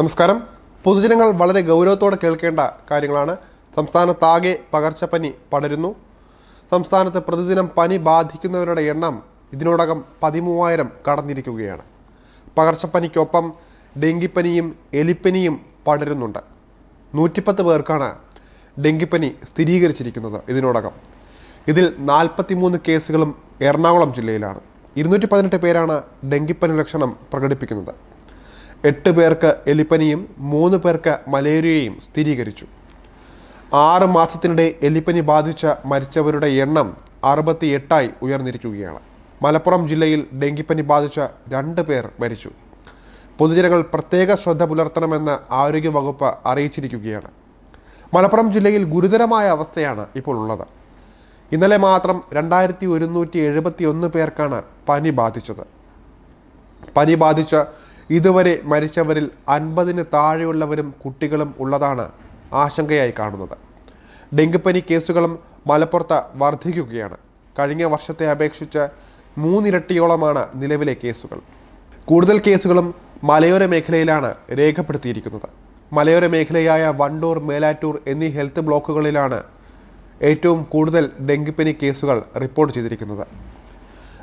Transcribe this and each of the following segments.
നമസ്കാരം പൊതുജനങ്ങൾ വളരെ ഗൗരവത്തോടെ കേൾക്കേണ്ട കാര്യങ്ങളാണ് സംസ്ഥാനത്താകെ പകർച്ചപ്പനി പടരുന്നു സംസ്ഥാനത്ത് പ്രതിദിനം പനി ബാധിക്കുന്നവരുടെ എണ്ണം ഇതിനോടകം പതിമൂവായിരം കടന്നിരിക്കുകയാണ് പകർച്ചപ്പനിക്കൊപ്പം ഡെങ്കിപ്പനിയും എലിപ്പനിയും പടരുന്നുണ്ട് നൂറ്റിപ്പത്ത് പേർക്കാണ് ഡെങ്കിപ്പനി സ്ഥിരീകരിച്ചിരിക്കുന്നത് ഇതിനോടകം ഇതിൽ നാൽപ്പത്തിമൂന്ന് കേസുകളും എറണാകുളം ജില്ലയിലാണ് ഇരുന്നൂറ്റി പതിനെട്ട് പേരാണ് ഡെങ്കിപ്പനി ലക്ഷണം പ്രകടിപ്പിക്കുന്നത് എട്ട് പേർക്ക് എലിപ്പനിയും മൂന്ന് പേർക്ക് മലേറിയയും സ്ഥിരീകരിച്ചു ആറ് മാസത്തിനിടെ എലിപ്പനി ബാധിച്ച മരിച്ചവരുടെ എണ്ണം അറുപത്തി എട്ടായി ഉയർന്നിരിക്കുകയാണ് മലപ്പുറം ജില്ലയിൽ ഡെങ്കിപ്പനി ബാധിച്ച രണ്ട് പേർ മരിച്ചു പൊതുജനങ്ങൾ പ്രത്യേക ശ്രദ്ധ പുലർത്തണമെന്ന് ആരോഗ്യവകുപ്പ് അറിയിച്ചിരിക്കുകയാണ് മലപ്പുറം ജില്ലയിൽ ഗുരുതരമായ അവസ്ഥയാണ് ഇപ്പോൾ ഉള്ളത് ഇന്നലെ മാത്രം രണ്ടായിരത്തി ഒരുന്നൂറ്റി എഴുപത്തി ഒന്ന് പേർക്കാണ് പനി ബാധിച്ചത് പനി ബാധിച്ച ഇതുവരെ മരിച്ചവരിൽ അൻപതിന് താഴെയുള്ളവരും കുട്ടികളും ഉള്ളതാണ് ആശങ്കയായി കാണുന്നത് ഡെങ്കിപ്പനി കേസുകളും മലപ്പുറത്ത് വർദ്ധിക്കുകയാണ് കഴിഞ്ഞ വർഷത്തെ അപേക്ഷിച്ച് മൂന്നിരട്ടിയോളമാണ് നിലവിലെ കേസുകൾ കൂടുതൽ കേസുകളും മലയോര മേഖലയിലാണ് രേഖപ്പെടുത്തിയിരിക്കുന്നത് മലയോര മേഖലയായ വണ്ടൂർ മേലാറ്റൂർ എന്നീ ഹെൽത്ത് ബ്ലോക്കുകളിലാണ് ഏറ്റവും കൂടുതൽ ഡെങ്കിപ്പനി കേസുകൾ റിപ്പോർട്ട് ചെയ്തിരിക്കുന്നത്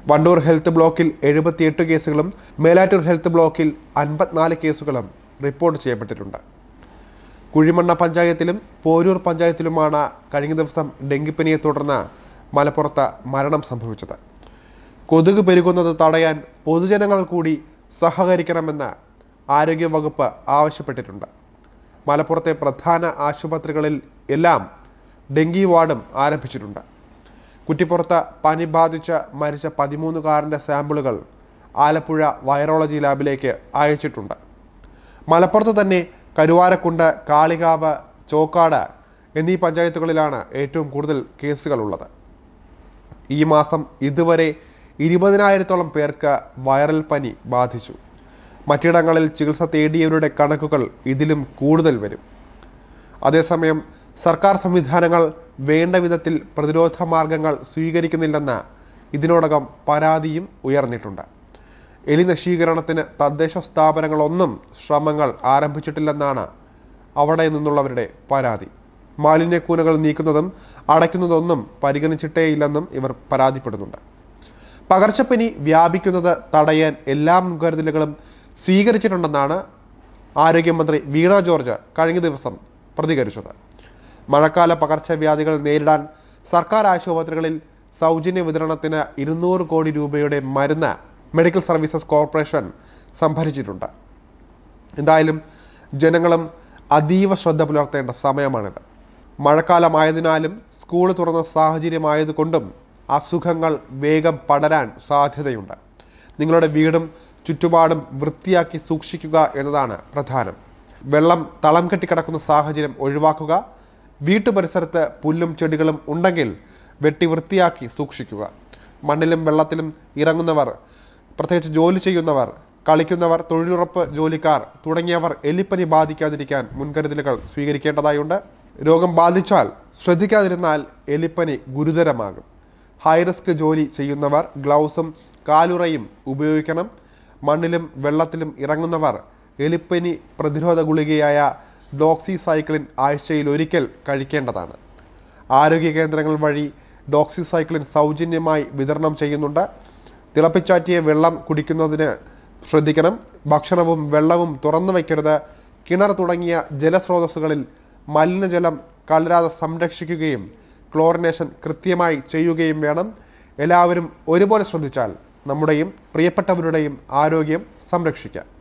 വണ്ടൂർ ഹെൽത്ത് ബ്ലോക്കിൽ എഴുപത്തിയെട്ട് കേസുകളും മേലാറ്റൂർ ഹെൽത്ത് ബ്ലോക്കിൽ അൻപത്തിനാല് കേസുകളും റിപ്പോർട്ട് ചെയ്യപ്പെട്ടിട്ടുണ്ട് കുഴിമണ്ണ പഞ്ചായത്തിലും പോരൂർ പഞ്ചായത്തിലുമാണ് കഴിഞ്ഞ ദിവസം ഡെങ്കിപ്പനിയെ തുടർന്ന് മലപ്പുറത്ത് മരണം സംഭവിച്ചത് കൊതുക് പെരുകുന്നത് തടയാൻ പൊതുജനങ്ങൾ കൂടി സഹകരിക്കണമെന്ന് ആരോഗ്യവകുപ്പ് ആവശ്യപ്പെട്ടിട്ടുണ്ട് മലപ്പുറത്തെ പ്രധാന ആശുപത്രികളിൽ എല്ലാം ഡെങ്കി വാർഡും ആരംഭിച്ചിട്ടുണ്ട് കുറ്റിപ്പുറത്ത് പനി ബാധിച്ച് മരിച്ച പതിമൂന്നുകാരൻ്റെ സാമ്പിളുകൾ ആലപ്പുഴ വൈറോളജി ലാബിലേക്ക് അയച്ചിട്ടുണ്ട് മലപ്പുറത്ത് തന്നെ കരുവാരക്കുണ്ട് കാളികാവ് ചോക്കാട് എന്നീ പഞ്ചായത്തുകളിലാണ് ഏറ്റവും കൂടുതൽ കേസുകളുള്ളത് ഈ മാസം ഇതുവരെ ഇരുപതിനായിരത്തോളം പേർക്ക് വൈറൽ പനി ബാധിച്ചു മറ്റിടങ്ങളിൽ ചികിത്സ തേടിയവരുടെ കണക്കുകൾ ഇതിലും കൂടുതൽ വരും അതേസമയം സർക്കാർ സംവിധാനങ്ങൾ വേണ്ട വിധത്തിൽ പ്രതിരോധ മാർഗങ്ങൾ സ്വീകരിക്കുന്നില്ലെന്ന് ഇതിനോടകം പരാതിയും ഉയർന്നിട്ടുണ്ട് എലി നശീകരണത്തിന് തദ്ദേശ സ്ഥാപനങ്ങളൊന്നും ശ്രമങ്ങൾ ആരംഭിച്ചിട്ടില്ലെന്നാണ് അവിടെ നിന്നുള്ളവരുടെ പരാതി മാലിന്യക്കൂനകൾ നീക്കുന്നതും അടയ്ക്കുന്നതൊന്നും പരിഗണിച്ചിട്ടേയില്ലെന്നും ഇവർ പരാതിപ്പെടുന്നുണ്ട് പകർച്ചപ്പനി വ്യാപിക്കുന്നത് തടയാൻ എല്ലാ മുൻകരുതലുകളും സ്വീകരിച്ചിട്ടുണ്ടെന്നാണ് ആരോഗ്യമന്ത്രി വീണ ജോർജ് കഴിഞ്ഞ ദിവസം പ്രതികരിച്ചത് മഴക്കാല പകർച്ചവ്യാധികൾ നേരിടാൻ സർക്കാർ ആശുപത്രികളിൽ സൗജന്യ വിതരണത്തിന് ഇരുന്നൂറ് കോടി രൂപയുടെ മരുന്ന് മെഡിക്കൽ സർവീസസ് കോർപ്പറേഷൻ സംഭരിച്ചിട്ടുണ്ട് എന്തായാലും ജനങ്ങളും അതീവ ശ്രദ്ധ പുലർത്തേണ്ട സമയമാണിത് മഴക്കാലമായതിനാലും സ്കൂൾ തുറന്ന സാഹചര്യമായതുകൊണ്ടും അസുഖങ്ങൾ വേഗം പടരാൻ സാധ്യതയുണ്ട് നിങ്ങളുടെ വീടും ചുറ്റുപാടും വൃത്തിയാക്കി സൂക്ഷിക്കുക എന്നതാണ് പ്രധാനം വെള്ളം തളം കെട്ടിക്കിടക്കുന്ന സാഹചര്യം ഒഴിവാക്കുക പരിസരത്ത് പുല്ലും ചെടികളും ഉണ്ടെങ്കിൽ വെട്ടി വൃത്തിയാക്കി സൂക്ഷിക്കുക മണ്ണിലും വെള്ളത്തിലും ഇറങ്ങുന്നവർ പ്രത്യേകിച്ച് ജോലി ചെയ്യുന്നവർ കളിക്കുന്നവർ തൊഴിലുറപ്പ് ജോലിക്കാർ തുടങ്ങിയവർ എലിപ്പനി ബാധിക്കാതിരിക്കാൻ മുൻകരുതലുകൾ സ്വീകരിക്കേണ്ടതായുണ്ട് രോഗം ബാധിച്ചാൽ ശ്രദ്ധിക്കാതിരുന്നാൽ എലിപ്പനി ഗുരുതരമാകും ഹൈറിസ്ക് ജോലി ചെയ്യുന്നവർ ഗ്ലൗസും കാലുറയും ഉപയോഗിക്കണം മണ്ണിലും വെള്ളത്തിലും ഇറങ്ങുന്നവർ എലിപ്പനി പ്രതിരോധ ഗുളികയായ ഡോക്സിസൈക്ലിൻ ആഴ്ചയിൽ ഒരിക്കൽ കഴിക്കേണ്ടതാണ് ആരോഗ്യ കേന്ദ്രങ്ങൾ വഴി ഡോക്സിസൈക്ലിൻ സൗജന്യമായി വിതരണം ചെയ്യുന്നുണ്ട് തിളപ്പിച്ചാറ്റിയ വെള്ളം കുടിക്കുന്നതിന് ശ്രദ്ധിക്കണം ഭക്ഷണവും വെള്ളവും തുറന്നു വയ്ക്കരുത് കിണർ തുടങ്ങിയ ജലസ്രോതസ്സുകളിൽ മലിനജലം കലരാതെ സംരക്ഷിക്കുകയും ക്ലോറിനേഷൻ കൃത്യമായി ചെയ്യുകയും വേണം എല്ലാവരും ഒരുപോലെ ശ്രദ്ധിച്ചാൽ നമ്മുടെയും പ്രിയപ്പെട്ടവരുടെയും ആരോഗ്യം സംരക്ഷിക്കാം